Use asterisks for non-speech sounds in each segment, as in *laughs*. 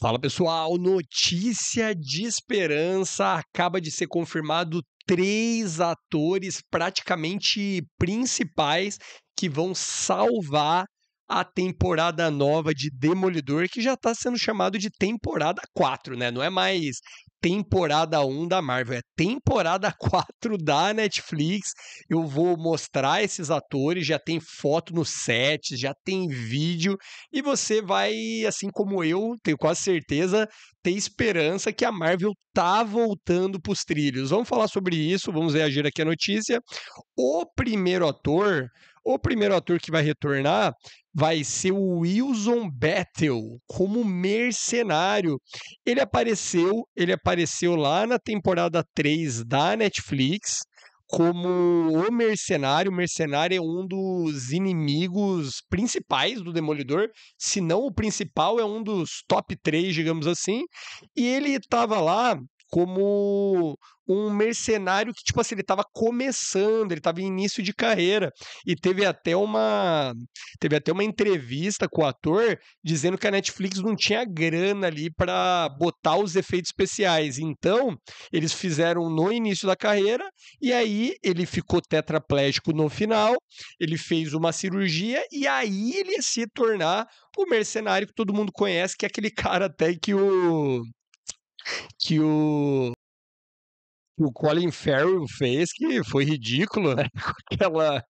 Fala pessoal, notícia de esperança. Acaba de ser confirmado três atores praticamente principais que vão salvar a temporada nova de Demolidor, que já está sendo chamado de temporada 4, né? Não é mais temporada 1 da Marvel, é temporada 4 *laughs* da Netflix. Eu vou mostrar esses atores, já tem foto no set, já tem vídeo, e você vai, assim como eu, tenho quase certeza, ter esperança que a Marvel tá voltando para os trilhos. Vamos falar sobre isso, vamos reagir aqui a notícia. O primeiro ator, o primeiro ator que vai retornar vai ser o Wilson Battle como mercenário. Ele apareceu, ele apareceu lá na temporada 3 da Netflix como o mercenário. O mercenário é um dos inimigos principais do Demolidor, se não o principal, é um dos top 3, digamos assim. E ele estava lá como um mercenário que, tipo assim, ele estava começando, ele estava em início de carreira. E teve até uma teve até uma entrevista com o ator dizendo que a Netflix não tinha grana ali para botar os efeitos especiais. Então, eles fizeram no início da carreira e aí ele ficou tetraplégico no final, ele fez uma cirurgia e aí ele ia se tornar o mercenário que todo mundo conhece, que é aquele *laughs* cara até que o que o o Colin Farrell fez, que foi ridículo, né? *laughs* Com aquela.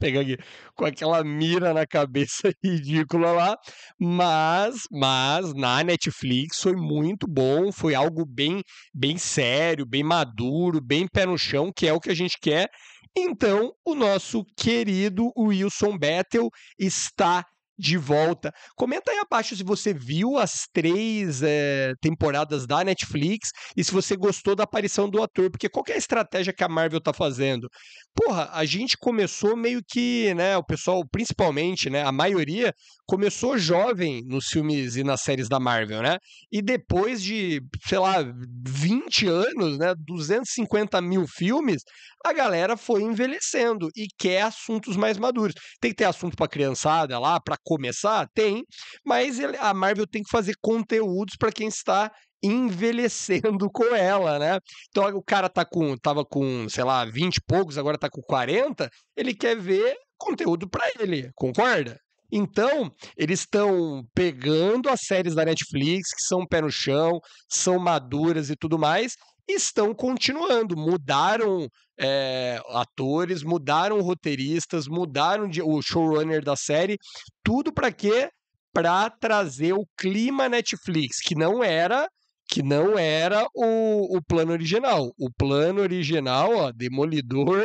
Pega aqui, com aquela mira na cabeça *laughs* ridícula lá, mas, mas na Netflix foi muito bom, foi algo bem, bem sério, bem maduro, bem pé no chão, que é o que a gente quer. Então, o nosso querido Wilson Battle está de volta. Comenta aí abaixo se você viu as três é, temporadas da Netflix e se você gostou da aparição do ator, porque qual é a estratégia que a Marvel tá fazendo? Porra, a gente começou meio que, né, o pessoal, principalmente, né, a maioria começou jovem nos filmes e nas séries da Marvel, né? E depois de, sei lá, 20 anos, né? 250 mil filmes, a galera foi envelhecendo e quer assuntos mais maduros. Tem que ter assunto para criançada lá, para começar? Tem, mas a Marvel tem que fazer conteúdos para quem está envelhecendo *laughs* com ela, né? Então o cara tá com, tava com, sei lá, 20 e poucos, agora tá com 40, ele quer ver conteúdo para ele, concorda? Então, eles estão pegando as séries da Netflix, que são pé no chão, são maduras e tudo mais, e estão continuando. Mudaram é, atores, mudaram roteiristas, mudaram o showrunner da série, tudo para quê? Para trazer o clima Netflix, que não era que não era o, o plano original. O plano original, ó, Demolidor,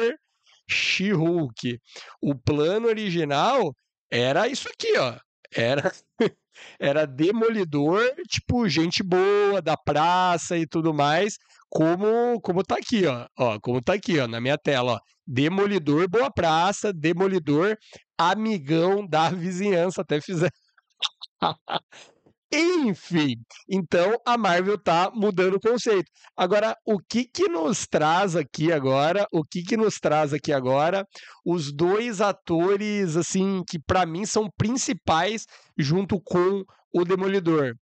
She-Hulk. O plano original era isso aqui, ó. Era, *laughs* era demolidor, tipo, gente boa, da praça e tudo mais, como, como tá aqui, ó. ó. Como tá aqui, ó, na minha tela, ó. Demolidor, boa praça, demolidor, amigão da vizinhança. Até fizeram. *laughs* Enfim, então a Marvel tá mudando o conceito. Agora, o que que nos traz aqui agora? O que que nos traz aqui agora? Os dois atores assim que para mim são principais junto com o Demolidor.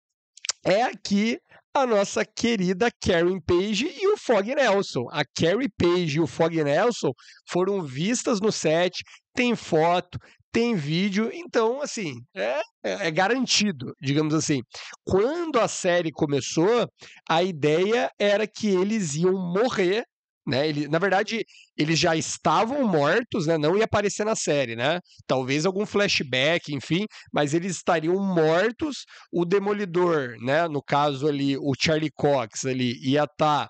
É aqui a nossa querida Karen Page e o Fog Nelson. A Carrie Page e o Fog Nelson foram vistas no set, tem foto, tem vídeo, então, assim, é, é, é garantido, digamos assim. Quando a série começou, a ideia era que eles iam morrer né? Ele, na verdade, eles já estavam mortos, né? Não ia aparecer na série, né? Talvez algum flashback, enfim, mas eles estariam mortos. O Demolidor, né? No caso ali, o Charlie Cox ali ia estar tá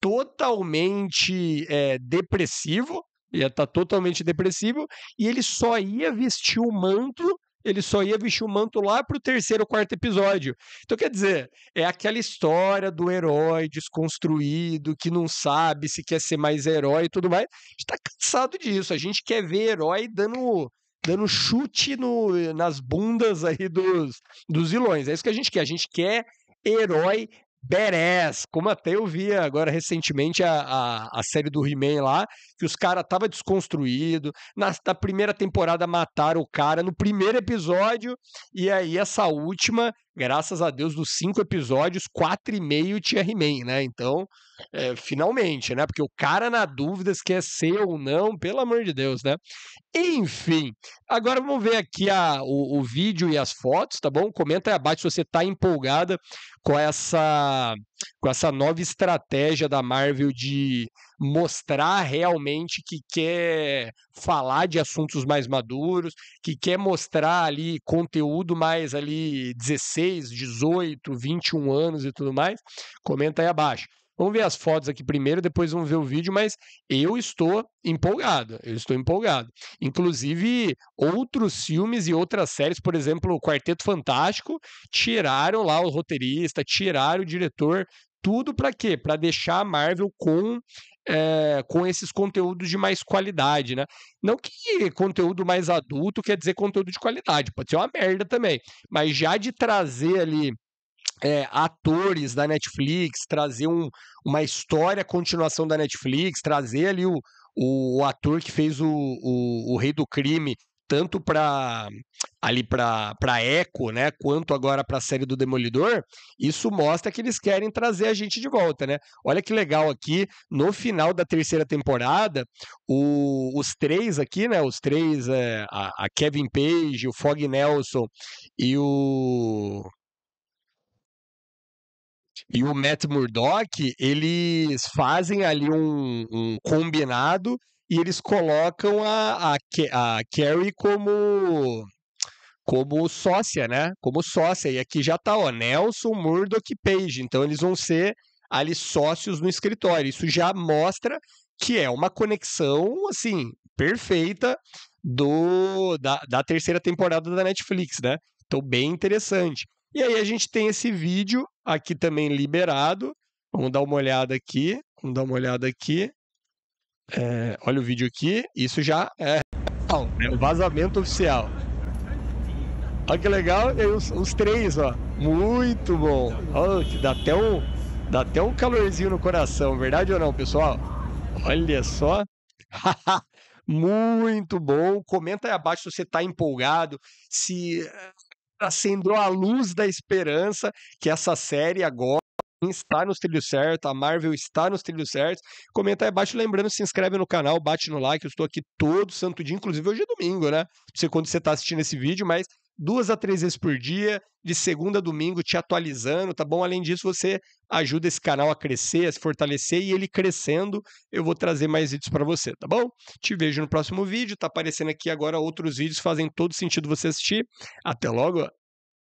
totalmente é, depressivo, ia estar tá totalmente depressivo, e ele só ia vestir o manto ele só ia vestir o manto lá pro terceiro, quarto episódio. Então, quer dizer, é aquela história do herói desconstruído, que não sabe se quer ser mais herói e tudo mais. A gente tá cansado disso. A gente quer ver herói dando, dando chute no, nas bundas aí dos, dos vilões. É isso que a gente quer. A gente quer herói badass. Como até eu via agora recentemente a, a, a série do He-Man lá, que os caras tava desconstruído. Na, na, primeira temporada mataram o cara no primeiro episódio, e aí essa última graças a Deus, dos cinco episódios, quatro e meio tinha He-Man, né? Então, é, finalmente, né? Porque o cara na dúvida se quer ser ou não, pelo amor de Deus, né? Enfim, agora vamos ver aqui a, o, o vídeo e as fotos, tá bom? Comenta aí abaixo se você tá empolgada com essa com essa nova estratégia da Marvel de mostrar realmente que quer falar de assuntos mais maduros, que quer mostrar ali conteúdo mais ali 16, 18, 21 anos e tudo mais. Comenta aí abaixo. Vamos ver as fotos aqui primeiro, depois vamos ver o vídeo, mas eu estou empolgado, eu estou empolgado. Inclusive, outros filmes e outras séries, por exemplo, o Quarteto Fantástico, tiraram lá o roteirista, tiraram o diretor tudo para quê? Para deixar a Marvel com é, com esses conteúdos de mais qualidade, né? Não que conteúdo mais adulto quer dizer conteúdo de qualidade, pode ser uma merda também, mas já de trazer ali é, atores da Netflix, trazer um, uma história, continuação da Netflix, trazer ali o, o, o ator que fez o, o, o Rei do Crime tanto para ali para Echo, né, quanto agora para a série do Demolidor, isso mostra que eles querem trazer a gente de volta, né? Olha que legal aqui, no final da terceira temporada, o, os três aqui, né, os três, é, a, a, Kevin Page, o Fog Nelson e o e o Matt Murdock, eles fazem ali um, um combinado e eles colocam a, a, a Carrie como como sócia, né? Como sócia. E aqui já tá, ó, Nelson, Murdoch e Page. Então eles vão ser ali sócios no escritório. Isso já mostra que é uma conexão, assim, perfeita do da, da terceira temporada da Netflix, né? Então, bem interessante. E aí a gente tem esse vídeo aqui também liberado. Vamos dar uma olhada aqui. Vamos dar uma olhada aqui. É, olha o vídeo aqui, isso já é, né? o um vazamento oficial. Olha que legal, os, os, três, ó. Muito bom. Olha, que dá até um, dá até um calorzinho no coração, verdade ou não, pessoal? Olha só. *laughs* Muito bom. Comenta aí abaixo se você está empolgado, se acendeu a luz da esperança que essa série agora está nos trilhos certos, a Marvel está nos trilhos certos. Comenta aí abaixo, lembrando, se inscreve no canal, bate no like, eu estou aqui todo santo dia, inclusive hoje é domingo, né? Você quando você está assistindo esse vídeo, mas duas a três vezes por dia, de segunda a domingo, te atualizando, tá bom? Além disso, você ajuda esse canal a crescer, a se fortalecer e ele crescendo, eu vou trazer mais vídeos para você, tá bom? Te vejo no próximo vídeo, tá aparecendo aqui agora outros vídeos, fazem todo sentido você assistir. Até logo!